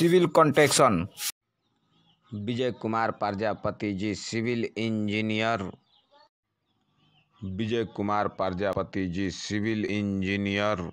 civil construction Vijay Kumar Prajapati ji civil engineer Vijay Kumar Prajapati ji civil engineer